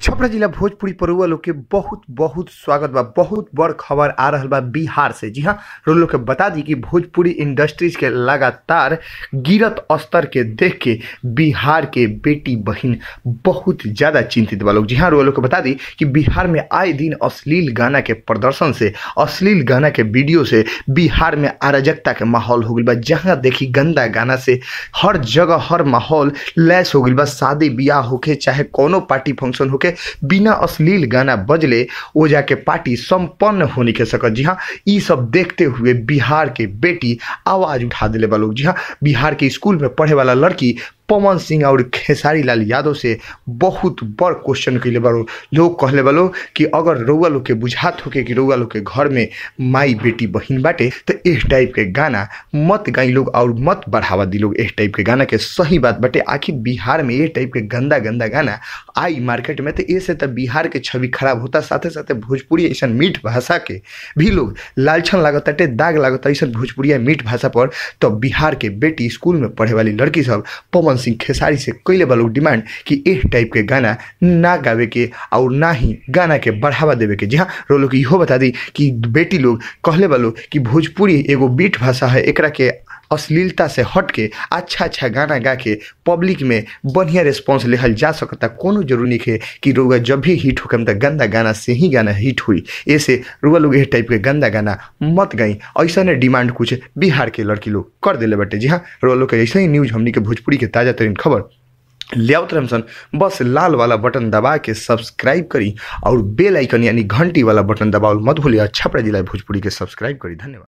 छपरा जिला भोजपुरी परुआ लोग के बहुत बहुत स्वागत बा बहुत बड़ खबर आ रहा बा बिहार से जी हाँ लोग के बता दी कि भोजपुरी इंडस्ट्रीज के लगातार गिरत स्तर के देख के बिहार के बेटी बहन बहुत ज़्यादा चिंतित बा लोग जी हाँ लोग के बता दी कि बिहार में आए दिन अश्लील गाना के प्रदर्शन से अश्लील गाना के वीडियो से बिहार में अराजकता के माहौल हो गई बा जहाँ देखी गंदा गाना से हर जगह हर माहौल लैस हो गई बा शादी ब्याह होके चाहे कोनो पार्टी फंक्शन होके के बिना अश्लील गाना बजले ओजा के पार्टी संपन्न होने के सकत जी हाँ ये सब देखते हुए बिहार के बेटी आवाज उठा दिले बा लोग जी हाँ बिहार के स्कूल में पढ़े वाला लड़की पवन सिंह और खेसारी लाल यादव से बहुत बड़ क्वेश्चन कैले बड़ो लोग कहले बलो कि अगर रउआ लोग के बुझात होके कि रउआ लोग के घर में माई बेटी बहन बाटे तो इस टाइप के गाना मत गाई लोग और मत बढ़ावा दी लोग इस टाइप के गाना के सही बात बाटे आखिर बिहार में ये टाइप के गंदा गंदा गाना आई मार्केट में तो ऐसे तो बिहार के छवि खराब होता साथे साथ भोजपुरी ऐसा मीठ भाषा के भी लोग लालछन लागताटे दाग लागत ऐसा भोजपुरिया मीठ भाषा पर तो बिहार के बेटी स्कूल में पढ़े वाली लड़की सब पवन पवन सिंह खेसारी से कैले बार डिमांड कि इस टाइप के गाना ना गावे के और ना ही गाना के बढ़ावा देवे के जी हाँ लोग इहो बता दी कि बेटी लोग कहले बलो कि भोजपुरी एगो बीट भाषा है एकरा के अश्लीलता से हट के अच्छा अच्छा गाना गा के पब्लिक में बढ़िया रिस्पॉन्स लेहल जा सकता कोनो जरूरी नहीं है कि रुआ जब भी हिट हो तो गंदा गाना से ही गाना हिट हुई ऐसे रुआ लोग इस टाइप के गंदा गाना मत गई ऐसा डिमांड कुछ बिहार के लड़की लोग कर दिले बटे जी हाँ रुआ लोग के ऐसा ही न्यूज़ हमने के भोजपुरी के ताज़ा ताज़ा तरीन खबर लेआउट रमसन बस लाल वाला बटन दबा के सब्सक्राइब करी और बेल आइकन यानी घंटी वाला बटन दबाओ मत भूलिए छपरा जिला भोजपुरी के सब्सक्राइब करी धन्यवाद